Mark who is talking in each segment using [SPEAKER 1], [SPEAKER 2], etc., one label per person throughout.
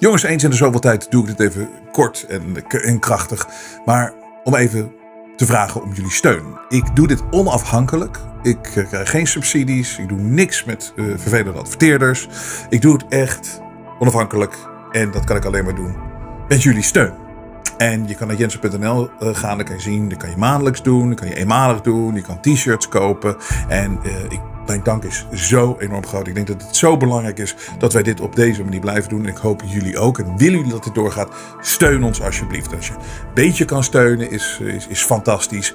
[SPEAKER 1] Jongens, eens in de zoveel tijd doe ik dit even kort en, en krachtig. Maar om even te vragen om jullie steun. Ik doe dit onafhankelijk ik eh, krijg geen subsidies. Ik doe niks met eh, vervelende adverteerders. Ik doe het echt onafhankelijk. En dat kan ik alleen maar doen met jullie steun. En je kan naar jensen.nl eh, gaan, dan kan je zien, dat kan je maandelijks doen, dan kan je eenmalig doen, je kan t-shirts kopen. En ik, mijn dank is zo enorm groot. Ik denk dat het zo belangrijk is dat wij dit op deze manier blijven doen. En ik hoop jullie ook. En willen jullie dat dit doorgaat, steun ons alsjeblieft. Als je een beetje kan steunen, is, is, is fantastisch.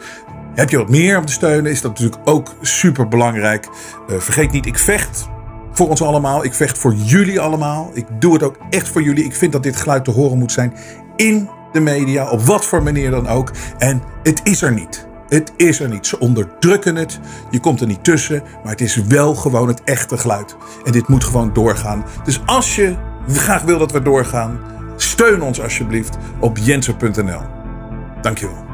[SPEAKER 1] Heb je wat meer om te steunen, is dat natuurlijk ook super belangrijk. Eh, vergeet niet, ik vecht voor ons allemaal. Ik vecht voor jullie allemaal. Ik doe het ook echt voor jullie. Ik vind dat dit geluid te horen moet zijn in de media, op wat voor manier dan ook. En het is er niet. Het is er niet. Ze onderdrukken het. Je komt er niet tussen. Maar het is wel gewoon het echte geluid. En dit moet gewoon doorgaan. Dus als je graag wil dat we doorgaan, steun ons alsjeblieft op jensen.nl. Dankjewel.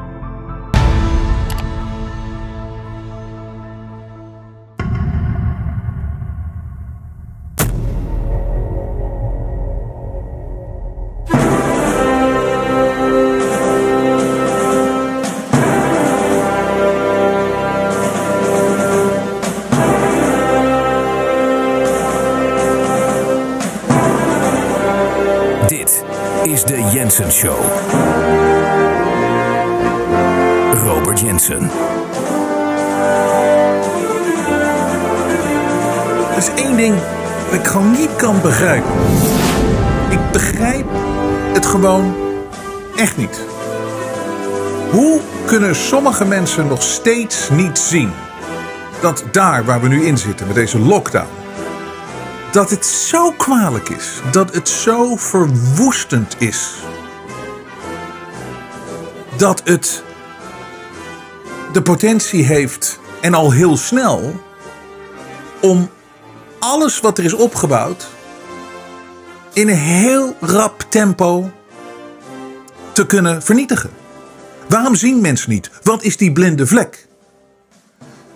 [SPEAKER 1] Show. Robert Jensen. Er is één ding dat ik gewoon niet kan begrijpen. Ik begrijp het gewoon echt niet. Hoe kunnen sommige mensen nog steeds niet zien dat daar waar we nu in zitten met deze lockdown dat het zo kwalijk is, dat het zo verwoestend is dat het de potentie heeft en al heel snel om alles wat er is opgebouwd in een heel rap tempo te kunnen vernietigen. Waarom zien mensen niet? Wat is die blinde vlek?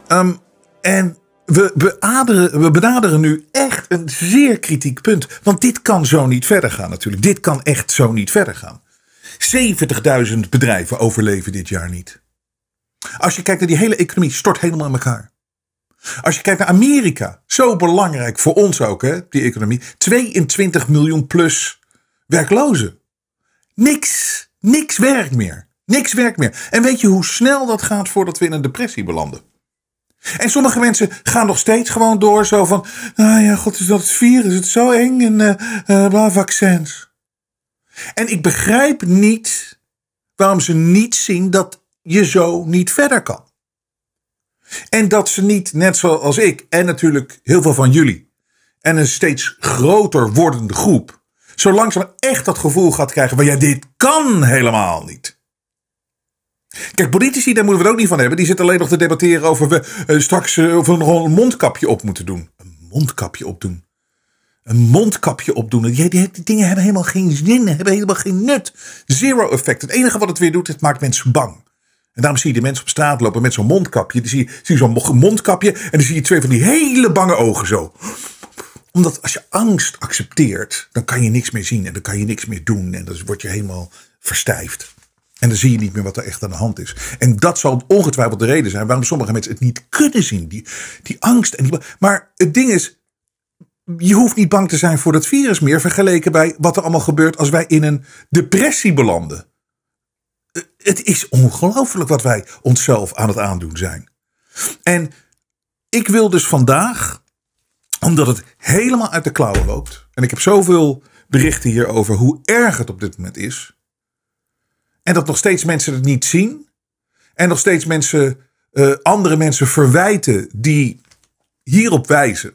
[SPEAKER 1] Ehm, en we, we benaderen nu echt een zeer kritiek punt. Want dit kan zo niet verder gaan natuurlijk. Dit kan echt zo niet verder gaan. 70.000 bedrijven overleven dit jaar niet. Als je kijkt naar die hele economie, stort helemaal in elkaar. Als je kijkt naar Amerika, zo belangrijk voor ons ook, hè, die economie. 22 miljoen plus werklozen. Niks, niks werkt meer. Niks werkt meer. En weet je hoe snel dat gaat voordat we in een depressie belanden? En sommige mensen gaan nog steeds gewoon door zo van, nou ja, god, is dat het virus, het is zo eng en uh, uh, en ik begrijp niet waarom ze niet zien dat je zo niet verder kan. En dat ze niet, net zoals ik en natuurlijk heel veel van jullie, en een steeds groter wordende groep, zo langzaam echt dat gevoel gaat krijgen van ja, dit kan helemaal niet. Kijk, politici, daar moeten we het ook niet van hebben. Die zitten alleen nog te debatteren over we, eh, straks uh, of we nog een mondkapje op moeten doen. Een mondkapje opdoen een mondkapje opdoen. Die, die, die, dingen hebben helemaal geen zin, hebben helemaal geen nut. Zero effect. Het enige wat het weer doet, het maakt mensen bang. En daarom zie je de mensen op straat lopen met zo'n mondkapje. Dan zie je, zo'n mondkapje en dan zie je twee van die hele bange ogen zo. Omdat als je angst accepteert, dan kan je niks meer zien en dan kan je niks meer doen. En dan word je helemaal verstijfd. En dan zie je niet meer wat er echt aan de hand is. En dat zal ongetwijfeld de reden zijn waarom sommige mensen het niet kunnen zien. Die, die angst. En die, maar het ding is, je hoeft niet bang te zijn voor dat virus meer, vergeleken bij wat er allemaal gebeurt als wij in een depressie belanden. Eh, het is ongelooflijk wat wij onszelf aan het aandoen zijn. En ik wil dus vandaag, omdat het helemaal uit de klauwen loopt, en ik heb zoveel berichten hier over hoe erg het op dit moment is, en dat nog steeds mensen het niet zien, en nog steeds mensen, eh, andere mensen verwijten die hierop wijzen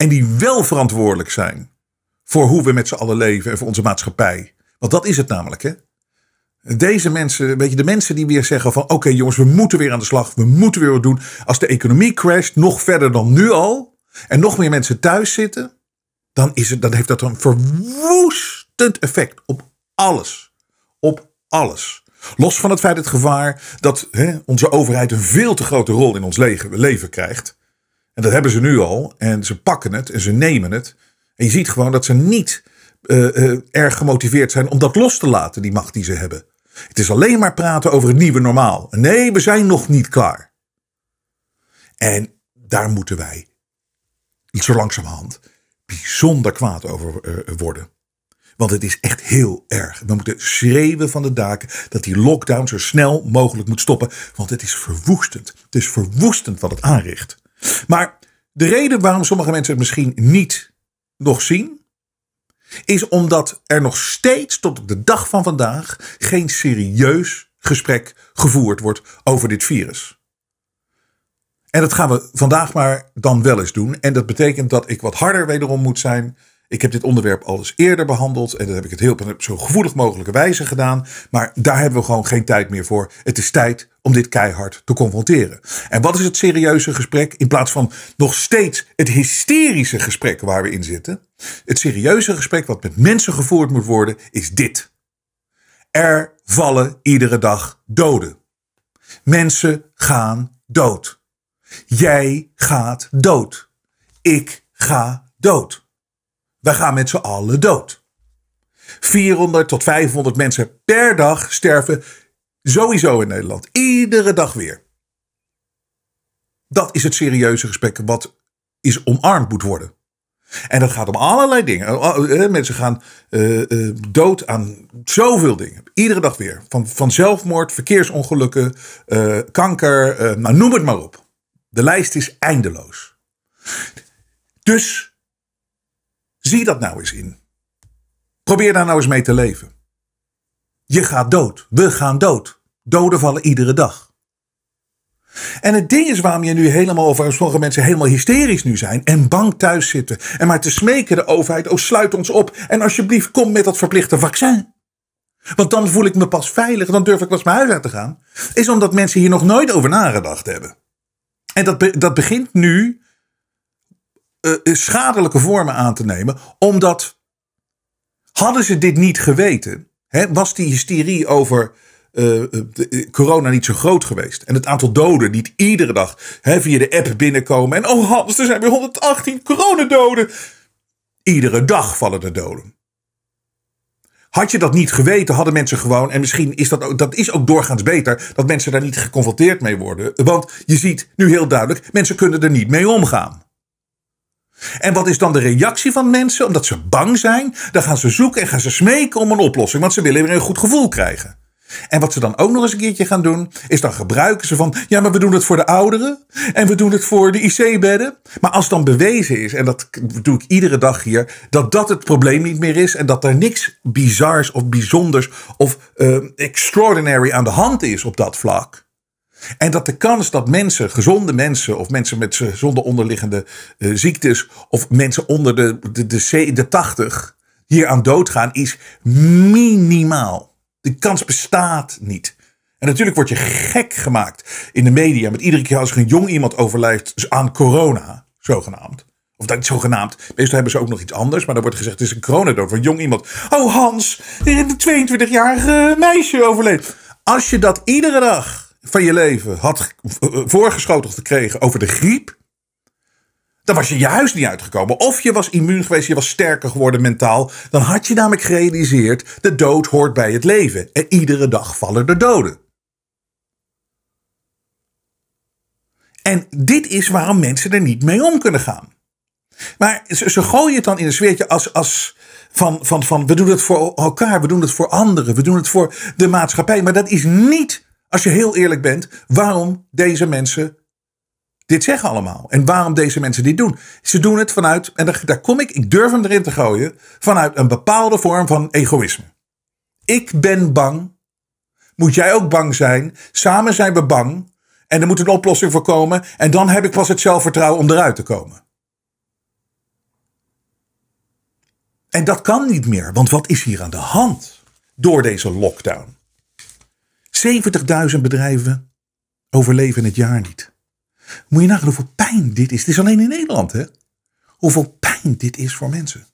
[SPEAKER 1] en die wel verantwoordelijk zijn voor hoe we met z'n allen leven en voor onze maatschappij. Want dat is het namelijk, hè? Deze mensen, weet je, de mensen die weer zeggen van oké jongens, we moeten weer aan de slag, we moeten weer wat doen. Als de economie crasht, nog verder dan nu al, en nog meer mensen thuis zitten, dan, is het, dan heeft dat een verwoestend effect op alles. Op alles. Los van het feit het gevaar dat hè, onze overheid een veel te grote rol in ons leven krijgt. En dat hebben ze nu al. En ze pakken het en ze nemen het. En je ziet gewoon dat ze niet eh, eh, erg gemotiveerd zijn om dat los te laten, die macht die ze hebben. Het is alleen maar praten over het nieuwe normaal. Nee, we zijn nog niet klaar. En daar moeten wij zo langzamerhand bijzonder kwaad over eh, worden. Want het is echt heel erg. We moeten schreeuwen van de daken dat die lockdown zo snel mogelijk moet stoppen. Want het is verwoestend. Het is verwoestend wat het aanricht. Maar de reden waarom sommige mensen het misschien niet nog zien, is omdat er nog steeds tot op de dag van vandaag geen serieus gesprek gevoerd wordt over dit virus. En dat gaan we vandaag maar dan wel eens doen. En dat betekent dat ik wat harder wederom moet zijn. Ik heb dit onderwerp al eens eerder behandeld en dat heb ik het heel op zo gevoelig mogelijke wijze gedaan. Maar daar hebben we gewoon geen tijd meer voor. Het is tijd om dit keihard te confronteren. En wat is het serieuze gesprek? In plaats van nog steeds het hysterische gesprek waar we in zitten. Het serieuze gesprek wat met mensen gevoerd moet worden is dit. Er vallen iedere dag doden. Mensen gaan dood. Jij gaat dood. Ik ga dood. Wij gaan met z'n allen dood. 400 tot 500 mensen per dag sterven Sowieso in Nederland. Iedere dag weer. Dat is het serieuze gesprek wat is omarmd moet worden. En dat gaat om allerlei dingen. Oh, oh, eh, mensen gaan eh, eh, dood aan zoveel dingen. Iedere dag weer. Van, van zelfmoord, verkeersongelukken, kanker, Maar nou, noem het maar op. De lijst is eindeloos. Dus zie dat nou eens in. Probeer daar nou eens mee te leven. Je gaat dood. We gaan dood. Doden vallen iedere dag. En het ding is waarom je nu helemaal over sommige mensen helemaal hysterisch nu zijn en bang thuis zitten. En maar te smeken de overheid, oh sluit ons op en alsjeblieft kom met dat verplichte vaccin. Want dan voel ik me pas veilig, dan durf ik pas mijn huis uit te gaan. Is omdat mensen hier nog nooit over nagedacht hebben. En dat, dat begint nu eh, eh, schadelijke vormen aan te nemen, omdat hadden ze dit niet geweten, was die hysterie over eh, eh, eh, corona niet zo groot geweest. En het aantal doden niet iedere dag via de app binnenkomen. En oh Hans, er zijn weer 118 coronadoden. Iedere dag vallen er doden. Had je dat niet geweten, hadden mensen gewoon, en misschien is dat dat is ook doorgaans beter, dat mensen daar niet geconfronteerd mee worden. Want je ziet nu heel duidelijk, mensen kunnen er niet mee omgaan. En wat is dan de reactie van mensen? Omdat ze bang zijn, dan gaan ze zoeken en gaan ze smeken om een oplossing, want ze willen weer een goed gevoel krijgen. En wat ze dan ook nog eens een keertje gaan doen, is dan gebruiken ze van, ja, maar we doen het voor de ouderen en we doen het voor de IC-bedden. Maar als dan bewezen is, en dat doe ik iedere dag hier, dat dat het probleem niet meer is en dat er niks bizars of bijzonders of eh, extraordinary aan de hand is op dat vlak. En dat de kans dat mensen, gezonde mensen of mensen met zonder onderliggende eh, ziektes of mensen onder de, de, de, 80 hier aan doodgaan is minimaal. De kans bestaat niet. En natuurlijk word je gek gemaakt in de media met iedere keer als er een jong iemand overlijdt aan corona, zogenaamd. Of dat zogenaamd. Meestal hebben ze ook nog iets anders. Maar dan wordt gezegd: het is een coronadood van jong iemand. Oh, Hans, een 22-jarige meisje overleed. Als je dat iedere dag van je leven had voorgeschoten gekregen over de griep, dan was je je huis niet uitgekomen. Of je was immuun geweest, je was sterker geworden mentaal. Dan had je namelijk gerealiseerd: de dood hoort bij het leven. En iedere dag vallen er doden. En dit is waarom mensen er niet mee om kunnen gaan. Maar ze, gooien het dan in een sfeertje als, als van, van, van we doen het voor elkaar, we doen het voor anderen, we doen het voor de maatschappij. Maar dat is niet als je heel eerlijk bent, waarom deze mensen dit zeggen allemaal? En waarom deze mensen dit doen? Ze doen het vanuit, en daar, kom ik, ik durf hem erin te gooien, vanuit een bepaalde vorm van egoïsme. Ik ben bang. Moet jij ook bang zijn? Samen zijn we bang. En er moet een oplossing voor komen. En dan heb ik pas het zelfvertrouwen om eruit te komen. En dat kan niet meer, want wat is hier aan de hand door deze lockdown? 70.000 bedrijven overleven het jaar niet. Moet je nagaan hoeveel pijn dit is. Het is alleen in Nederland, hè? Hoeveel pijn dit is voor mensen.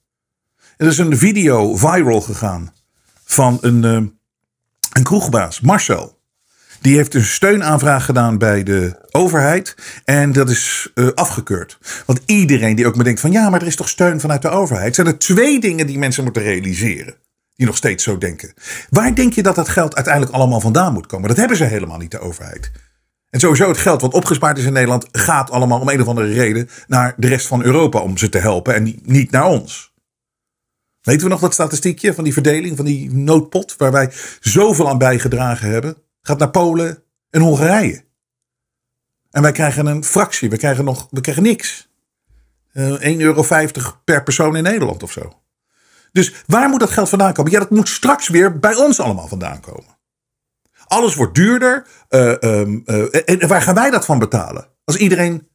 [SPEAKER 1] Er is een video viral gegaan van een, eh, een kroegbaas, Marcel. Die heeft een steunaanvraag gedaan bij de overheid. En dat is eh, afgekeurd. Want iedereen die ook maar denkt van ja, maar er is toch steun vanuit de overheid. Zijn er twee dingen die mensen moeten realiseren die nog steeds zo denken. Waar denk je dat dat geld uiteindelijk allemaal vandaan moet komen? Dat hebben ze helemaal niet, de overheid. En sowieso het geld wat opgespaard is in Nederland gaat allemaal om een of andere reden naar de rest van Europa om ze te helpen en niet naar ons. Weten we nog dat statistiekje van die verdeling, van die noodpot waar wij zoveel aan bijgedragen hebben? Gaat naar Polen en Hongarije. En wij krijgen een fractie, we krijgen, nog, we krijgen niks. Uh, eh, 1,50 euro per persoon in Nederland of zo. Dus waar moet dat geld vandaan komen? Ja, dat moet straks weer bij ons allemaal vandaan komen. Alles wordt duurder. Eh, ehm, eh, en waar gaan wij dat van betalen? Als iedereen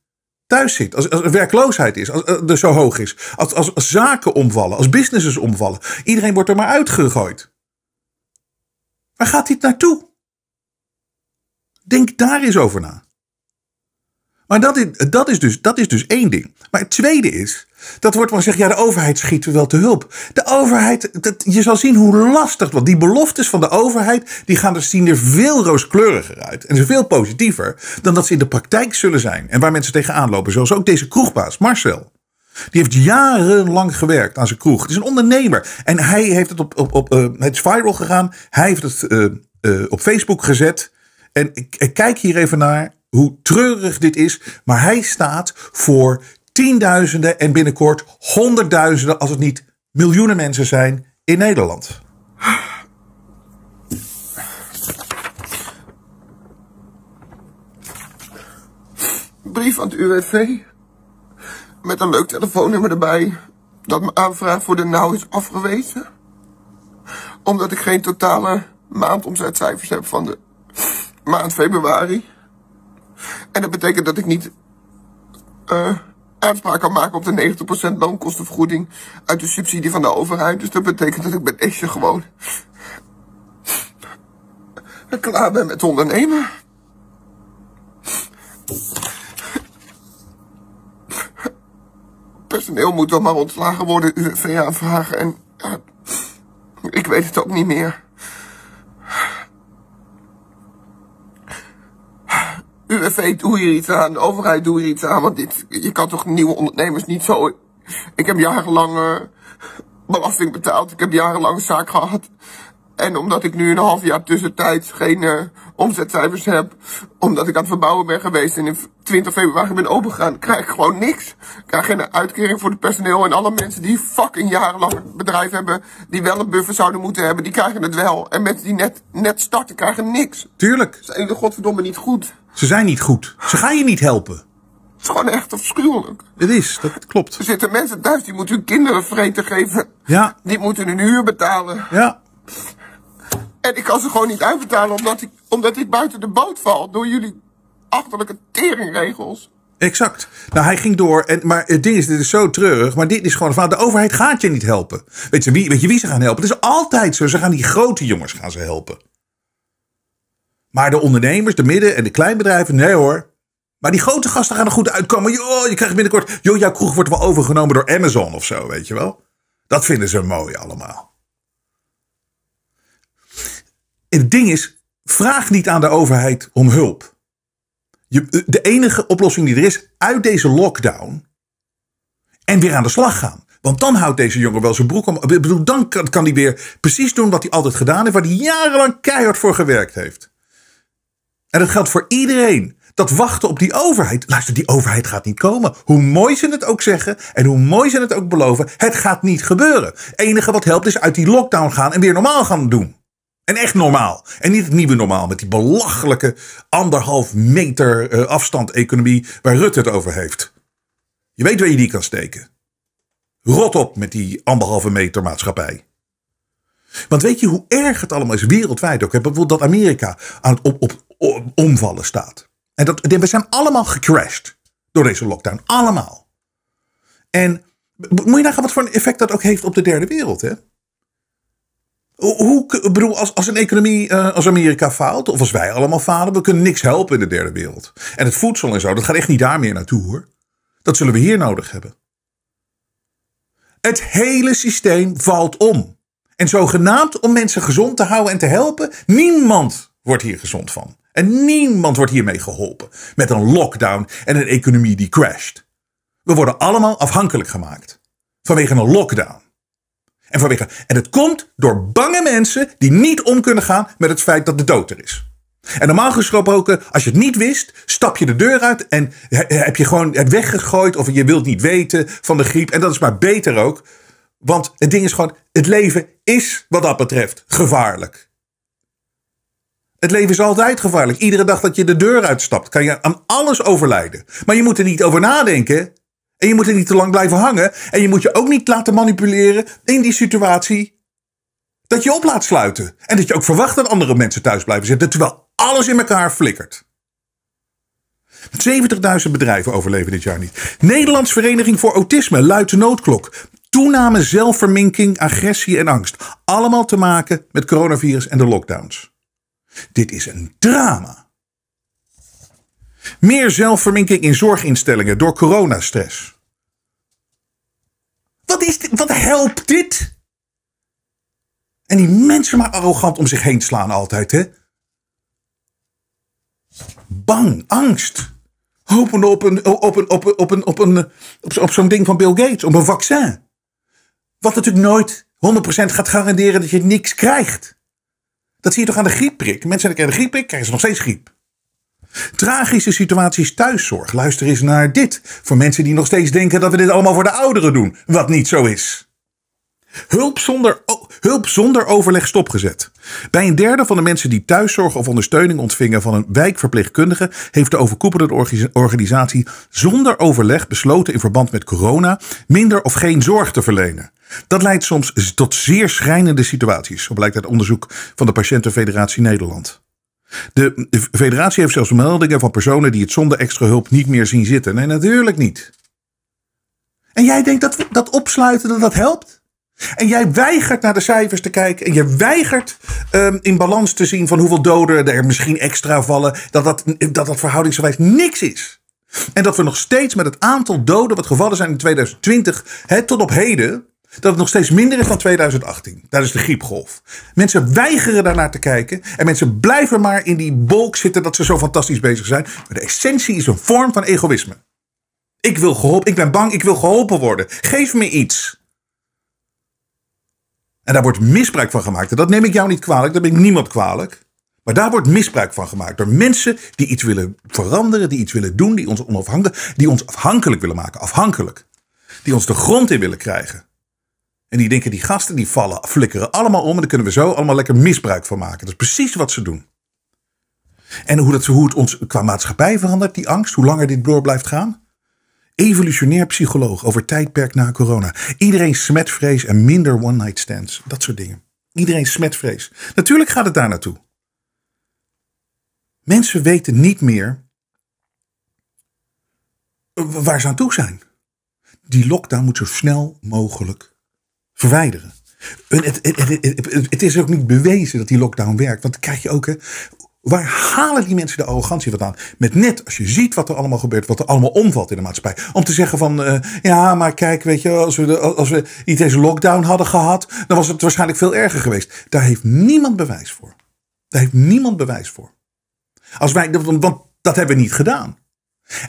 [SPEAKER 1] thuis zit, als, als werkloosheid is, als eh, er zo hoog is, als, als, zaken omvallen, als businesses omvallen. Iedereen wordt er maar uitgegooid. Waar gaat dit naartoe? Denk daar eens over na. Maar dat is, dat is, dus, dat is dus één ding. Maar het tweede is, dat wordt wel gezegd, ja, de overheid schiet wel te hulp. De overheid, dat, je zal zien hoe lastig, want die beloftes van de overheid, die gaan er zien er veel rooskleuriger uit en veel positiever dan dat ze in de praktijk zullen zijn en waar mensen tegenaan lopen. Zoals ook deze kroegbaas, Marcel. Die heeft jarenlang gewerkt aan zijn kroeg. Het is een ondernemer. En hij heeft het op, op, op eh, het viral gegaan. Hij heeft het eh, eh, op Facebook gezet. En ik, ik kijk hier even naar hoe treurig dit is. Maar hij staat voor tienduizenden en binnenkort honderdduizenden, als het niet miljoenen mensen zijn in Nederland.
[SPEAKER 2] Brief aan het UWV. Met een leuk telefoonnummer erbij. Dat mijn aanvraag voor de nauw is afgewezen. Omdat ik geen totale maandomzetcijfers heb van de maand februari. En dat betekent dat ik niet... eh aanspraak kan maken op de 90% loonkostenvergoeding uit de subsidie van de overheid. Dus dat betekent dat ik met deze gewoon klaar ben met ondernemen. Personeel moet dan maar ontslagen worden, uv aanvragen en eh, ik weet het ook niet meer. UWV, doe hier iets aan. De overheid, doe hier iets aan. Want dit, je kan toch nieuwe ondernemers niet zo... Ik heb jarenlang eh, belasting betaald. Ik heb jarenlang zaak gehad. En omdat ik nu een half jaar tussentijds geen eh, omzetcijfers heb, omdat ik aan het verbouwen ben geweest en in 20 februari ben opengegaan, krijg ik gewoon niks. Ik krijg geen uitkering voor het personeel en alle mensen die fucking jarenlang een bedrijf hebben, die wel een buffer zouden moeten hebben, die krijgen het wel. En mensen die net, net starten, krijgen niks. Tuurlijk. Zijn de godverdomme niet goed? Ze zijn niet goed. Ze gaan je niet helpen. Het is gewoon echt afschuwelijk. Het is, dat klopt. Er zitten mensen thuis die moeten hun kinderen vreten geven. Ja. Die moeten hun huur betalen. Ja. En ik kan ze gewoon niet uitbetalen omdat ik, omdat ik buiten de boot val door jullie achterlijke teringregels. Exact. Nou, hij ging
[SPEAKER 1] door. En, maar het ding is, dit is zo treurig. Maar dit is gewoon van, de overheid gaat je niet helpen. Weet je, wie, weet je wie ze gaan helpen? Het is altijd zo. Ze gaan die grote jongens gaan ze helpen. Maar de ondernemers, de midden- en de kleinbedrijven, nee hoor. Maar die grote gasten gaan er goed uitkomen. Jo, je krijgt binnenkort. Joh, jouw kroeg wordt wel overgenomen door Amazon of zo, weet je wel. Dat vinden ze mooi allemaal. het ding is, vraag niet aan de overheid om hulp. Je, de enige oplossing die er is, uit deze lockdown en weer aan de slag gaan. Want dan houdt deze jongen wel zijn broek om. Ik bedoel, dan kan, kan hij weer precies doen wat hij altijd gedaan heeft, waar hij jarenlang keihard voor gewerkt heeft. En dat geldt voor iedereen. Dat wachten op die overheid. Luister, die overheid gaat niet komen. Hoe mooi ze het ook zeggen en hoe mooi ze het ook beloven, het gaat niet gebeuren. Het enige wat helpt is uit die lockdown gaan en weer normaal gaan doen. En echt normaal. En niet het nieuwe normaal met die belachelijke anderhalf meter eh, afstand economie waar Rutte het over heeft. Je weet waar je die kan steken. Rot op met die anderhalve meter maatschappij. Want weet je hoe erg het allemaal is wereldwijd ook? Bijvoorbeeld dat Amerika aan het op, op, omvallen staat. En dat, we zijn allemaal gecrashed door deze lockdown. Allemaal. En moet je nagaan wat voor een effect dat ook heeft op de derde wereld. Hè? Hoe, bedoel, als, als een economie eh, als Amerika faalt, of als wij allemaal falen, we kunnen niks helpen in de derde wereld. En het voedsel en zo, dat gaat echt niet daar meer naartoe hoor. Dat zullen we hier nodig hebben. Het hele systeem valt om. En zogenaamd om mensen gezond te houden en te helpen, niemand wordt hier gezond van. En niemand wordt hiermee geholpen. Met een lockdown en een economie die crasht. We worden allemaal afhankelijk gemaakt. Vanwege een lockdown. En, vanwege, en het komt door bange mensen die niet om kunnen gaan met het feit dat de dood er is. En normaal gesproken, als je het niet wist, stap je de deur uit en heb je gewoon het weggegooid of je wilt niet weten van de griep. En dat is maar beter ook. Want het ding is gewoon, het leven is wat dat betreft gevaarlijk. Het leven is altijd gevaarlijk. Iedere dag dat je de deur uitstapt, kan je aan alles overlijden. Maar je moet er niet over nadenken. En je moet er niet te lang blijven hangen. En je moet je ook niet laten manipuleren in die situatie dat je op laat sluiten. En dat je ook verwacht dat andere mensen thuis blijven zitten, terwijl alles in elkaar flikkert. 70.000 bedrijven overleven dit jaar niet. Nederlands Vereniging voor Autisme luidt de noodklok. Toename zelfverminking, agressie en angst. Allemaal te maken met coronavirus en de lockdowns. Dit is een drama. Meer zelfverminking in zorginstellingen door coronastress. Wat, is dit? Wat helpt dit? En die mensen maar arrogant om zich heen slaan altijd, hè? Bang, angst. Hopende op, een, op, een, op, een, op, een, op, een, op zo'n ding van Bill Gates, op een vaccin. Wat natuurlijk nooit 100% gaat garanderen dat je niks krijgt. Dat zie je toch aan de griepprik. Mensen die de griepprik krijgen ze nog steeds griep. Tragische situaties thuiszorg. Luister eens naar dit. Voor mensen die nog steeds denken dat we dit allemaal voor de ouderen doen. Wat niet zo is. Hulp zonder, hulp zonder overleg stopgezet. Bij een derde van de mensen die thuiszorg of ondersteuning ontvingen van een wijkverpleegkundige, heeft de overkoepelende organisatie zonder overleg besloten in verband met corona minder of geen zorg te verlenen. Dat leidt soms tot zeer schrijnende situaties, zo blijkt uit onderzoek van de Patiëntenfederatie Nederland. De, federatie heeft zelfs meldingen van personen die het zonder extra hulp niet meer zien zitten. Nee, natuurlijk niet. En jij denkt dat dat opsluiten dat, dat helpt? En jij weigert naar de cijfers te kijken. En je weigert ehm, in balans te zien van hoeveel doden er misschien extra vallen. Dat dat, dat, dat verhoudingsgewijs niks is. En dat we nog steeds met het aantal doden wat gevallen zijn in 2020 tot op heden dat het nog steeds minder is dan 2018. Dat is de griepgolf. Mensen weigeren daarnaar te kijken. En mensen blijven maar in die bolk zitten dat ze zo fantastisch bezig zijn. Maar de essentie is een vorm van egoïsme. Ik wil geholpen, ik ben bang, ik wil geholpen worden. Geef me iets. En daar wordt misbruik van gemaakt. En dat neem ik jou niet kwalijk, dat ben ik niemand kwalijk. Maar daar wordt misbruik van gemaakt door mensen die iets willen veranderen, die iets willen doen, die ons, onafhankelijk, die ons afhankelijk willen maken. Afhankelijk. Die ons de grond in willen krijgen. En die denken, die gasten die vallen, flikkeren allemaal om. En daar kunnen we zo allemaal lekker misbruik van maken. Dat is precies wat ze doen. En hoe, dat, hoe het ons qua maatschappij verandert, die angst, hoe langer dit door blijft gaan. Evolutionair psycholoog over tijdperk na corona. Iedereen smetvrees en minder one-night stands. Dat soort dingen. Iedereen smetvrees. Natuurlijk gaat het daar naartoe. Mensen weten niet meer waar ze aan toe zijn. Die lockdown moet zo snel mogelijk verwijderen. het, het, het, het, is ook niet bewezen dat die lockdown werkt. Want dan krijg je ook, hè, waar halen die mensen de arrogantie vandaan? Met net als je ziet wat er allemaal gebeurt, wat er allemaal omvalt in de maatschappij. Om te zeggen van, eh, ja, maar kijk, weet je, als we, de, als we niet deze lockdown hadden gehad, dan was het waarschijnlijk veel erger geweest. Daar heeft niemand bewijs voor. Daar heeft niemand bewijs voor. Als wij, want dat hebben we niet gedaan.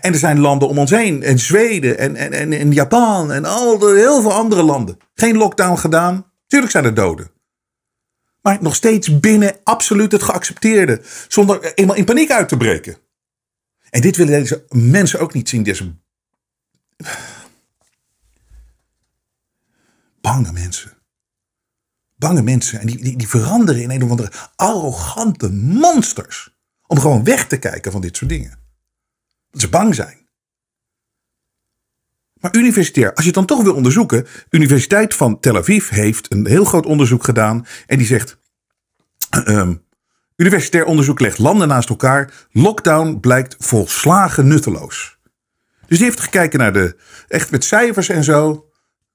[SPEAKER 1] En er zijn landen om ons heen. En Zweden en, en, en, en Japan en al de, heel veel andere landen. Geen lockdown gedaan. Tuurlijk zijn er doden. Maar nog steeds binnen absoluut het geaccepteerde. Zonder eenmaal in paniek uit te breken. En dit willen deze mensen ook niet zien. Deze bange mensen. Bange mensen. En die, die, die veranderen in een of andere arrogante monsters. Om gewoon weg te kijken van dit soort dingen. Dat ze bang zijn. Maar universitair, als je het dan toch wil onderzoeken. Universiteit van Tel Aviv heeft een heel groot onderzoek gedaan. En die zegt. Um, universitair onderzoek legt landen naast elkaar. Lockdown blijkt volslagen nutteloos. Dus die heeft gekeken naar de. Echt met cijfers en zo.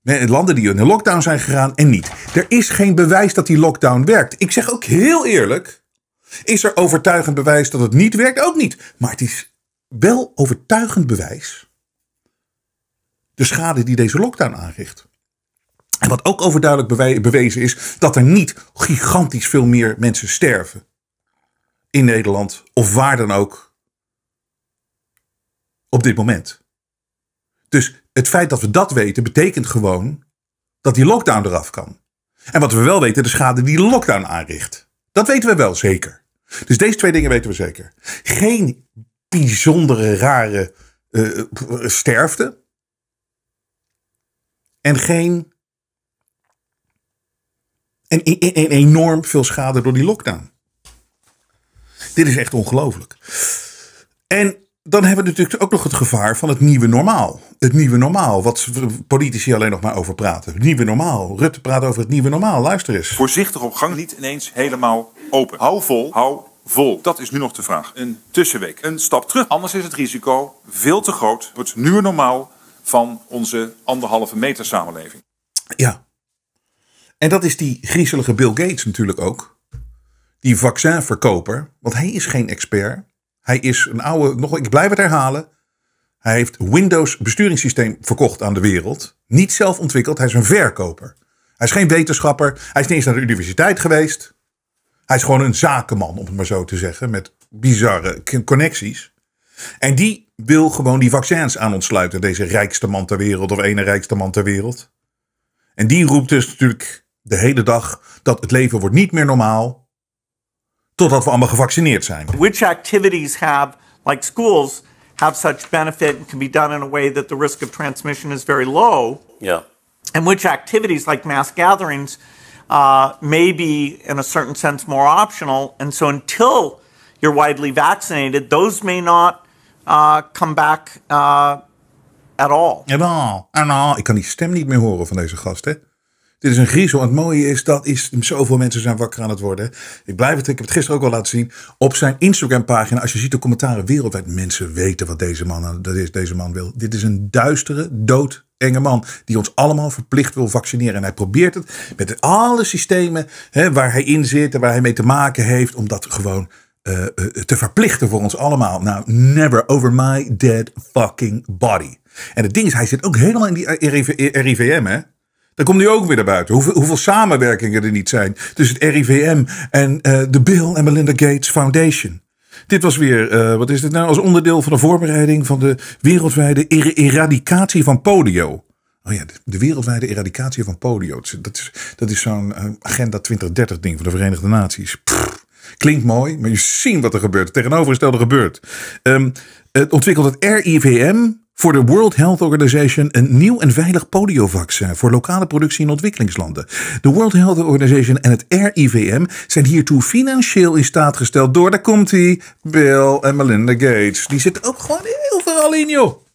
[SPEAKER 1] landen die in lockdown zijn gegaan en niet. Er is geen bewijs dat die lockdown werkt. Ik zeg ook heel eerlijk. Is er overtuigend bewijs dat het niet werkt? Ook niet. Maar het is wel overtuigend bewijs de schade die deze lockdown aanricht. En wat ook overduidelijk bewezen is, dat er niet gigantisch veel meer mensen sterven in Nederland of waar dan ook op dit moment. Dus het feit dat we dat weten, betekent gewoon dat die lockdown eraf kan. En wat we wel weten, de schade die de lockdown aanricht. Dat weten we wel zeker. Dus deze twee dingen weten we zeker. Geen bijzondere, rare uh, sterfte. En geen. E-, e-, en, enorm veel schade door die lockdown. Dit is echt ongelooflijk. En dan hebben we natuurlijk ook nog het gevaar van het nieuwe normaal. Het nieuwe normaal, wat politici alleen nog maar over praten. Het nieuwe normaal. Rutte praat over het nieuwe normaal. Luister eens. Voorzichtig op gang, niet ineens helemaal open. Hou vol, hou vol? Dat is nu nog de vraag. Een tussenweek, een stap terug. Anders is het risico veel te groot voor het nu normaal van onze anderhalve meter samenleving. Ja. En dat is die griezelige Bill Gates natuurlijk ook. Die vaccinverkoper. Want hij is geen expert. Hij is een oude, nog, ik blijf het herhalen. Hij heeft Windows besturingssysteem verkocht aan de wereld. Niet zelf ontwikkeld, hij is een verkoper. Hij is geen wetenschapper. Hij is niet eens naar de universiteit geweest. Hij is gewoon een zakenman, om het maar zo te zeggen, met bizarre connecties. En die wil gewoon die vaccins aan ontsluiten, deze rijkste man ter wereld of ene rijkste man ter wereld. En die roept dus natuurlijk de hele dag dat het leven wordt niet meer normaal totdat we allemaal gevaccineerd zijn.
[SPEAKER 2] Which activities have like schools have such benefit and can be done in a way that the risk of transmission is very low. Yeah. And which activities like mass gatherings uh, may in a certain sense, more optional. And so until you're widely vaccinated, those may not uh, come back uh, at all.
[SPEAKER 1] At all. At all. Ik kan die stem niet meer horen van deze gast, hè? Dit is een griezel. Het mooie is, dat is, zoveel mensen zijn wakker aan het worden. Ik blijf het, ik heb het gisteren ook al laten zien. Op zijn Instagram-pagina, als je ziet de commentaren wereldwijd. Mensen weten wat deze man, dat is, deze man wil. Dit is een duistere, dood enge man die ons allemaal verplicht wil vaccineren. En hij probeert het met alle systemen hè, waar hij in zit en waar hij mee te maken heeft, om dat gewoon eh, eh, te verplichten voor ons allemaal. Nou, never over my dead fucking body. En het ding is, hij zit ook helemaal in die RIVM, hè? Dan komt hij ook weer naar buiten. Hoeveel, hoeveel, samenwerkingen er niet zijn tussen het RIVM en eh, de Bill en Melinda Gates Foundation. Dit was weer, eh, wat is dit nou, als onderdeel van de voorbereiding van de wereldwijde eradicatie van polio. Oh ja, de wereldwijde eradicatie van polio. Dat is, dat is zo'n eh, Agenda 2030 ding van de Verenigde Naties. klinkt mooi, maar je ziet wat er gebeurt. Het tegenovergestelde gebeurt. Um, het ontwikkelt het RIVM, voor de World Health Organization een nieuw en veilig poliovaccin voor lokale productie in ontwikkelingslanden. De World Health Organization en het RIVM zijn hiertoe financieel in staat gesteld door, de komt Bill en Melinda Gates. Die zitten ook gewoon heel veel in, joh.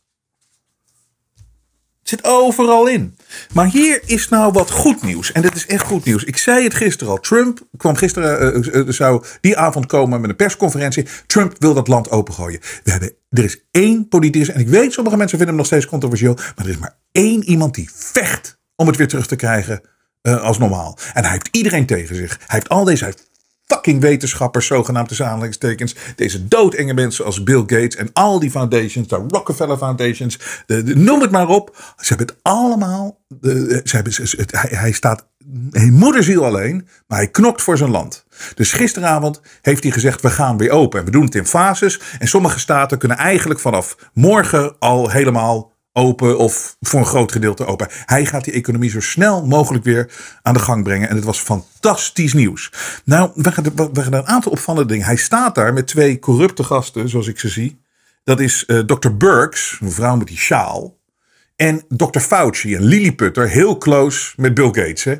[SPEAKER 1] Zit overal in. Maar hier is nou wat goed nieuws. En dit is echt goed nieuws. Ik zei het gisteren al. Trump kwam gisteren, eh, eh, eh, zou die avond komen met een persconferentie. Trump wil dat land opengooien. We hebben, er is één politicus. En ik weet, sommige mensen vinden hem nog steeds controversieel. Maar er is maar één iemand die vecht om het weer terug te krijgen als normaal. En hij heeft iedereen tegen zich. Hij heeft al deze, fucking wetenschappers, zogenaamde tussen Deze doodenge mensen als Bill Gates en al die foundations, de Rockefeller Foundations, de, noem het maar op. Ze hebben het allemaal, de, ze hebben, ze, het, hij, hij staat een moederziel alleen, maar hij knokt voor zijn land. Dus gisteravond heeft hij gezegd: we gaan weer open. En we doen het in fases. En sommige staten kunnen eigenlijk vanaf morgen al helemaal open of voor een groot gedeelte open. Hij gaat die economie zo snel mogelijk weer aan de gang brengen. En het was fantastisch nieuws. Nou, we gaan, we gaan een aantal opvallende dingen. Hij staat daar met twee corrupte gasten, zoals ik ze zie. Dat is uh, eh, Dr. Burks, een vrouw met die sjaal. En Dr. Fauci, een lilliputter, heel close met Bill Gates. Hè?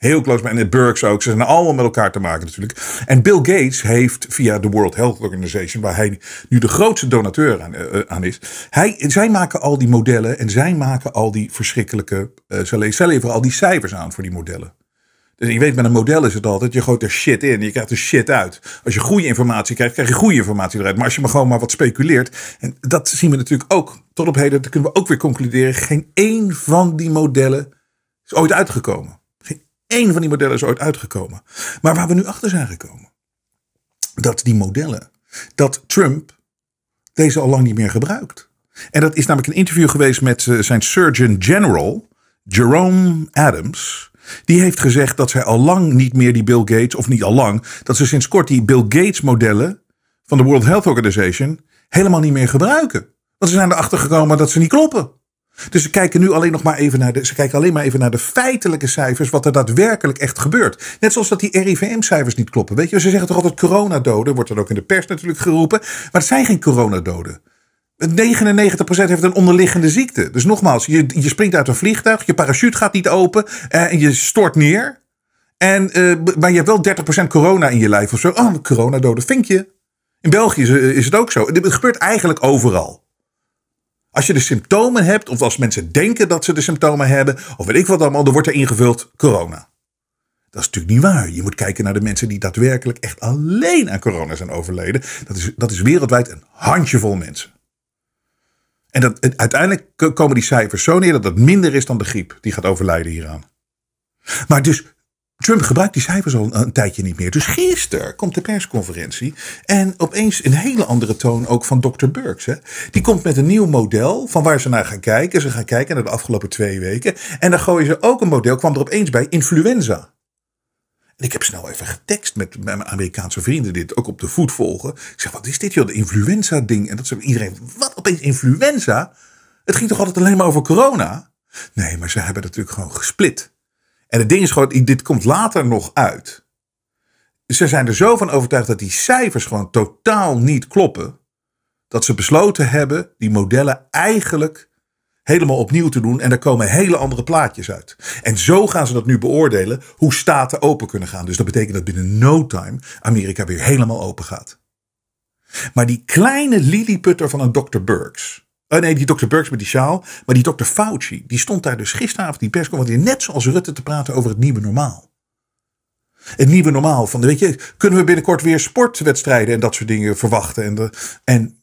[SPEAKER 1] Heel close maar En de Burks ook. Ze zijn allemaal met elkaar te maken natuurlijk. En Bill Gates heeft via de World Health Organization, waar hij nu de grootste donateur aan, eh, eh, aan is. Hij, zij maken al die modellen en zij maken al die verschrikkelijke. Uh, zij leveren al die cijfers aan voor die modellen. Dus je weet, met een model is het altijd, je gooit er shit in, je krijgt er shit uit. Als je goede informatie krijgt, krijg je goede informatie eruit. Maar als je maar gewoon maar wat speculeert, en dat zien we natuurlijk ook. Tot op heden, kunnen we ook weer concluderen, geen één van die modellen is ooit uitgekomen één van die modellen is ooit uitgekomen. Maar waar we nu achter zijn gekomen, dat die modellen, dat Trump deze al lang niet meer gebruikt. En dat is namelijk een interview geweest met eh, zijn Surgeon General, Jerome Adams. Die heeft gezegd dat zij al lang niet meer die Bill Gates, of niet al lang, dat ze sinds kort die Bill Gates modellen van de World Health Organization helemaal niet meer gebruiken. Want ze zijn erachter gekomen dat ze niet kloppen. Dus ze kijken nu alleen nog maar even naar de, ze kijken alleen maar even naar de feitelijke cijfers, wat er daadwerkelijk echt gebeurt. Net zoals dat die RIVM-cijfers niet kloppen. Weet je, ze zeggen toch altijd coronadoden, wordt dat ook in de pers natuurlijk geroepen. Maar het zijn geen coronadoden. 99% heeft een onderliggende ziekte. Dus nogmaals, je, je springt uit een vliegtuig, je parachute gaat niet open eh, en je stort neer. En, eh, maar je hebt wel 30% corona in je lijf of zo. Oh, coronadoden, vink je. In België is, eh, is, het ook zo. Het gebeurt eigenlijk overal. Als je de symptomen hebt, of als mensen denken dat ze de symptomen hebben, of weet ik wat allemaal, dan wordt er ingevuld corona. Dat is natuurlijk niet waar. Je moet kijken naar de mensen die daadwerkelijk echt alleen aan corona zijn overleden. Dat is, dat is wereldwijd een handjevol mensen. En dat, uiteindelijk komen die cijfers zo neer dat dat minder is dan de griep die gaat overlijden hieraan. Maar dus Trump gebruikt die cijfers al een, tijdje niet meer. Dus gisteren komt de persconferentie. En opeens een hele andere toon ook van Dr. Burks. Hè? Die komt met een nieuw model van waar ze naar gaan kijken. Ze gaan kijken naar de afgelopen twee weken. En dan gooien ze ook een model, kwam er opeens bij, influenza. En ik heb snel even getekst met mijn Amerikaanse vrienden dit ook op de voet volgen. Ik zeg, wat is dit joh, de influenza ding? En dat zei iedereen, wat opeens influenza? Het ging toch altijd alleen maar over corona? Nee, maar ze hebben natuurlijk gewoon gesplit. En het ding is gewoon, dit komt later nog uit. Ze zijn er zo van overtuigd dat die cijfers gewoon totaal niet kloppen. Dat ze besloten hebben die modellen eigenlijk helemaal opnieuw te doen. En daar komen hele andere plaatjes uit. En zo gaan ze dat nu beoordelen hoe staten open kunnen gaan. Dus dat betekent dat binnen no time Amerika weer helemaal open gaat. Maar die kleine lilliputter van een Dr. Burks eh, nee, die dokter Burks met die sjaal. Maar die dokter Fauci, die stond daar dus gisteravond die persconferentie net zoals Rutte te praten over het nieuwe normaal. Het nieuwe normaal van, weet je, kunnen we binnenkort weer sportwedstrijden en dat soort dingen verwachten? En, de, en,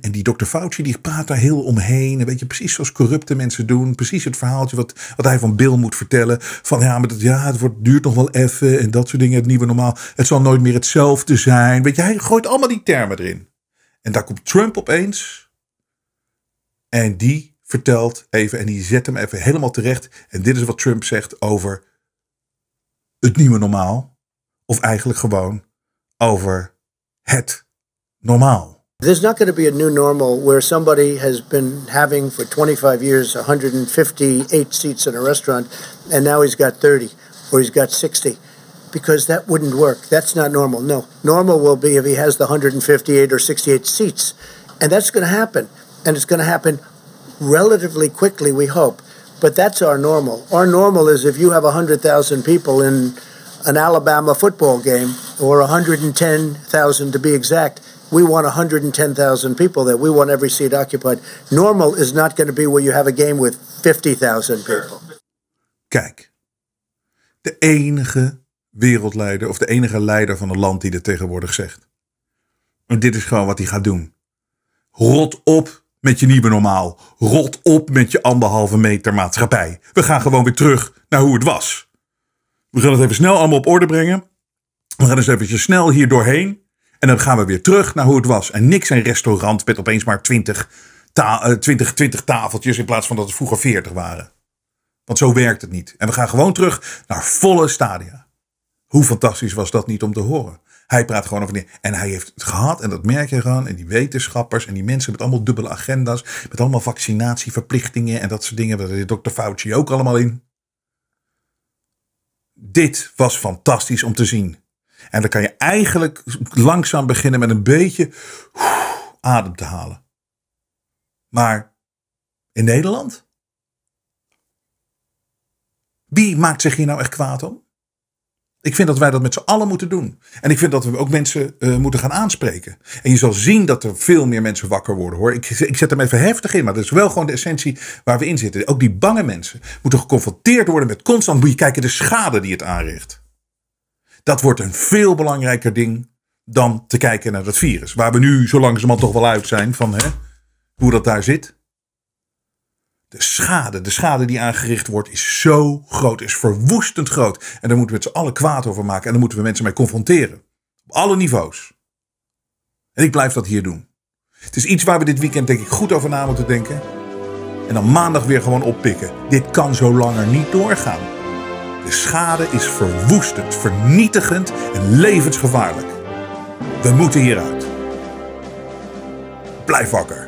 [SPEAKER 1] en, die dokter Fauci, die praat daar heel omheen. Weet je, precies zoals corrupte mensen doen. Precies het verhaaltje wat, wat hij van Bill moet vertellen. Van ja, maar dat, ja, het wordt, duurt nog wel even en dat soort dingen. Het nieuwe normaal, het zal nooit meer hetzelfde zijn. Weet je, hij gooit allemaal die termen erin. En daar komt Trump opeens en die vertelt even en die zet hem even helemaal terecht. En dit is wat Trump zegt over het nieuwe normaal. Of eigenlijk gewoon over het normaal. There's not going to be a new normal where somebody has been having for 25 years 158 seats in a restaurant and now he's got 30 or he's got 60 because that wouldn't work. That's not normal. No, normal will be if he has the 158 or 68 seats. And that's going to happen. and it's going to happen relatively quickly, we hope. But that's our normal. Our normal is if you have 100,000 people in an Alabama football game, or 110,000 to be exact, we want 110,000 people there. We want every seat occupied. Normal is not going to be where you have a game with 50,000 people. Kijk, de enige wereldleider of de enige leider van een land die dit tegenwoordig zegt. En dit is gewoon wat hij gaat doen. Rot op met je nieuwe normaal. Rot op met je anderhalve meter maatschappij. We gaan gewoon weer terug naar hoe het was. We gaan het even snel allemaal op orde brengen. We gaan dus eventjes snel hier doorheen. En dan gaan we weer terug naar hoe het was. En niks een restaurant met opeens maar 20, 20, 20 tafeltjes in plaats van dat het vroeger 40 waren. Want zo werkt het niet. En we gaan gewoon terug naar volle stadia. Hoe fantastisch was dat niet om te horen? Hij praat gewoon over dingen. En hij heeft het gehad, en dat merk je gewoon. En die wetenschappers en die mensen met allemaal dubbele agenda's. Met allemaal vaccinatieverplichtingen en dat soort dingen. Daar zit dokter Fauci ook allemaal in. Dit was fantastisch om te zien. En dan kan je eigenlijk langzaam beginnen met een beetje adem te halen. Maar in Nederland? Wie maakt zich hier nou echt kwaad om? Ik vind dat wij dat met z'n allen moeten doen. En ik vind dat we ook mensen eh, moeten gaan aanspreken. En je zal zien dat er veel meer mensen wakker worden hoor. Ik, ik zet hem even heftig in, maar dat is wel gewoon de essentie waar we in zitten. Ook die bange mensen moeten geconfronteerd worden met constant moet je kijken de schade die het aanricht. Dat wordt een veel belangrijker ding dan te kijken naar dat virus. Waar we nu zo langzamerhand toch wel uit zijn van hè, hoe dat daar zit de schade, de schade die aangericht wordt, is zo groot, is verwoestend groot. En daar moeten we met z'n allen kwaad over maken en daar moeten we mensen mee confronteren. Op alle niveaus. En ik blijf dat hier doen. Het is iets waar we dit weekend denk ik goed over na moeten denken. En dan maandag weer gewoon oppikken. Dit kan zo langer niet doorgaan. De schade is verwoestend, vernietigend en levensgevaarlijk. We moeten hieruit. Blijf wakker.